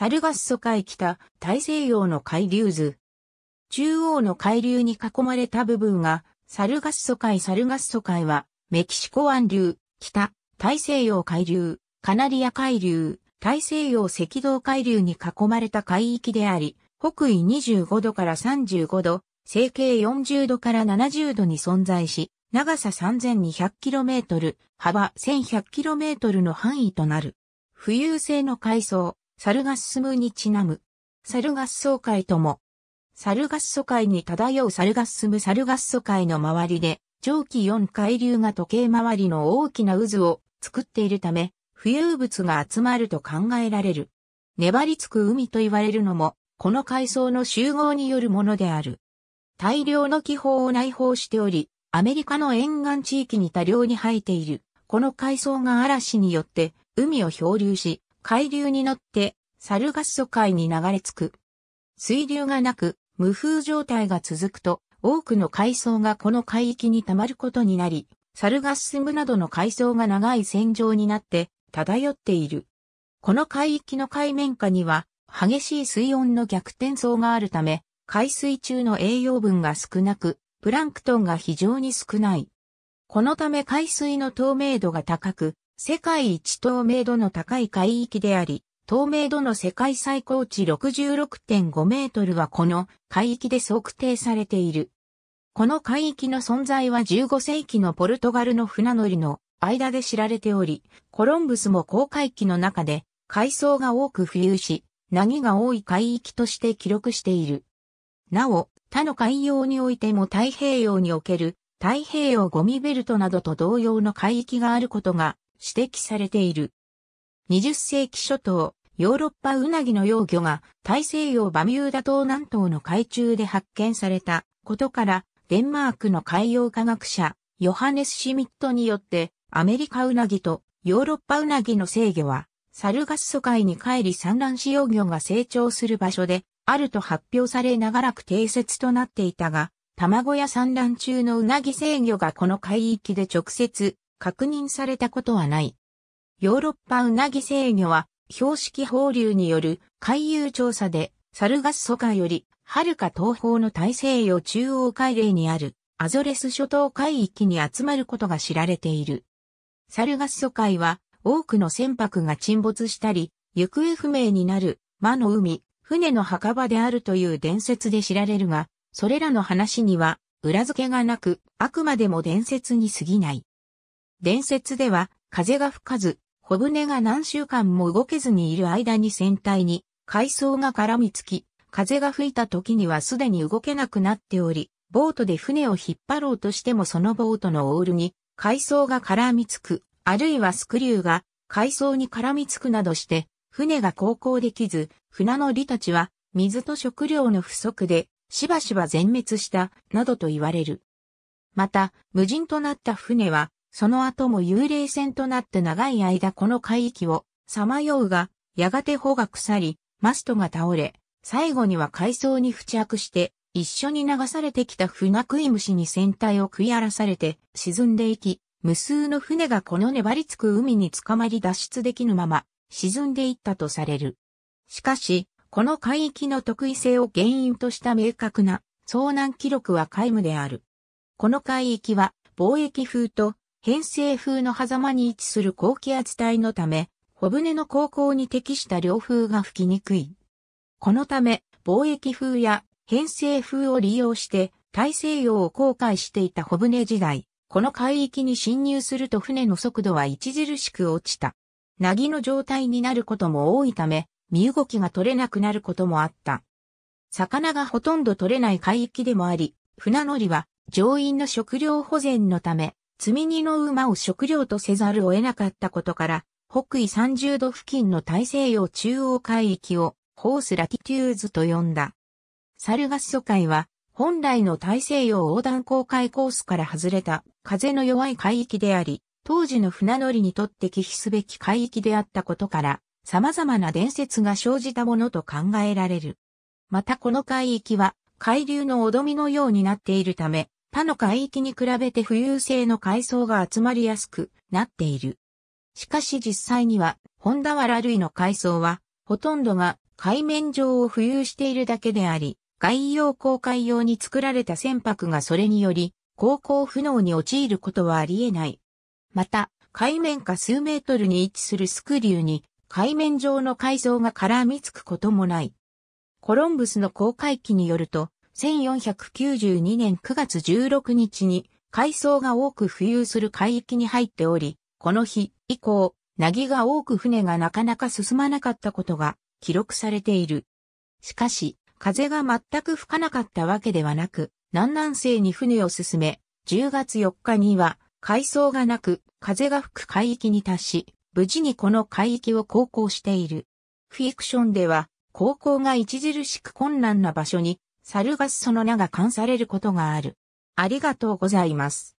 サルガッソ海北、大西洋の海流図。中央の海流に囲まれた部分が、サルガッソ海サルガッソ海は、メキシコ湾流、北、大西洋海流、カナリア海流、大西洋赤道海流に囲まれた海域であり、北緯25度から35度、西経40度から70度に存在し、長さ 3200km、幅 1100km の範囲となる。浮遊性の海藻、猿合スムにちなむ。猿合奏会とも。猿合奏会に漂う猿合スム猿合奏会の周りで、蒸気4海流が時計回りの大きな渦を作っているため、浮遊物が集まると考えられる。粘りつく海と言われるのも、この海藻の集合によるものである。大量の気泡を内包しており、アメリカの沿岸地域に多量に生えている。この海藻が嵐によって海を漂流し、海流に乗ってサルガッソ海に流れ着く。水流がなく無風状態が続くと多くの海藻がこの海域に溜まることになり、サルガッスムなどの海藻が長い線状になって漂っている。この海域の海面下には激しい水温の逆転層があるため、海水中の栄養分が少なく、プランクトンが非常に少ない。このため海水の透明度が高く、世界一透明度の高い海域であり、透明度の世界最高値66.5メートルはこの海域で測定されている。この海域の存在は15世紀のポルトガルの船乗りの間で知られており、コロンブスも航海期の中で海藻が多く浮遊し、波が多い海域として記録している。なお、他の海洋においても太平洋における太平洋ゴミベルトなどと同様の海域があることが指摘されている。20世紀初頭、ヨーロッパウナギの幼魚が大西洋バミューダ島南東の海中で発見されたことから、デンマークの海洋科学者、ヨハネス・シミットによって、アメリカウナギとヨーロッパウナギの制御は、サルガス疎海に帰り産卵し幼魚が成長する場所で、あると発表され長らく定説となっていたが、卵や産卵中のウナギ制御がこの海域で直接確認されたことはない。ヨーロッパウナギ制御は、標識放流による海遊調査で、サルガスソ開より、はるか東方の大西洋中央海嶺にある、アゾレス諸島海域に集まることが知られている。サルガスソ海は、多くの船舶が沈没したり、行方不明になる、魔の海、船の墓場であるという伝説で知られるが、それらの話には、裏付けがなく、あくまでも伝説に過ぎない。伝説では、風が吹かず、小舟が何週間も動けずにいる間に船体に海藻が絡みつき、風が吹いた時にはすでに動けなくなっており、ボートで船を引っ張ろうとしてもそのボートのオールに海藻が絡みつく、あるいはスクリューが海藻に絡みつくなどして、船が航行できず、船乗りたちは水と食料の不足でしばしば全滅した、などと言われる。また、無人となった船はその後も幽霊船となって長い間この海域をさまようが、やがて帆が腐り、マストが倒れ、最後には海藻に付着して、一緒に流されてきた船食い虫に船体を食い荒らされて沈んでいき、無数の船がこの粘りつく海に捕まり脱出できぬまま沈んでいったとされる。しかし、この海域の特異性を原因とした明確な遭難記録は皆無である。この海域は貿易風と偏西風の狭間に位置する高気圧帯のため、小舟の航行に適した両風が吹きにくい。このため、貿易風や偏西風を利用して大西洋を航海していた小舟時代、この海域に侵入すると船の速度は著しく落ちた。なぎの状態になることも多いため、身動きが取れなくなることもあった。魚がほとんど取れない海域でもあり、船乗りは乗員の食料保全のため、積み荷の馬を食料とせざるを得なかったことから、北緯30度付近の大西洋中央海域をホースラティテューズと呼んだ。サルガッソ海は本来の大西洋横断航海コースから外れた風の弱い海域であり、当時の船乗りにとって忌避すべき海域であったことから、様々な伝説が生じたものと考えられる。またこの海域は海流のおどみのようになっているため、他の海域に比べて浮遊性の海藻が集まりやすくなっている。しかし実際には、本田原類の海藻は、ほとんどが海面上を浮遊しているだけであり、外洋公海用に作られた船舶がそれにより、航行不能に陥ることはあり得ない。また、海面下数メートルに位置するスクリューに、海面上の海藻が絡みつくこともない。コロンブスの航海機によると、1492年9月16日に海藻が多く浮遊する海域に入っており、この日以降、なぎが多く船がなかなか進まなかったことが記録されている。しかし、風が全く吹かなかったわけではなく、南南西に船を進め、10月4日には海藻がなく風が吹く海域に達し、無事にこの海域を航行している。フィクションでは、航行が著しく困難な場所にサルガスその名が冠されることがある。ありがとうございます。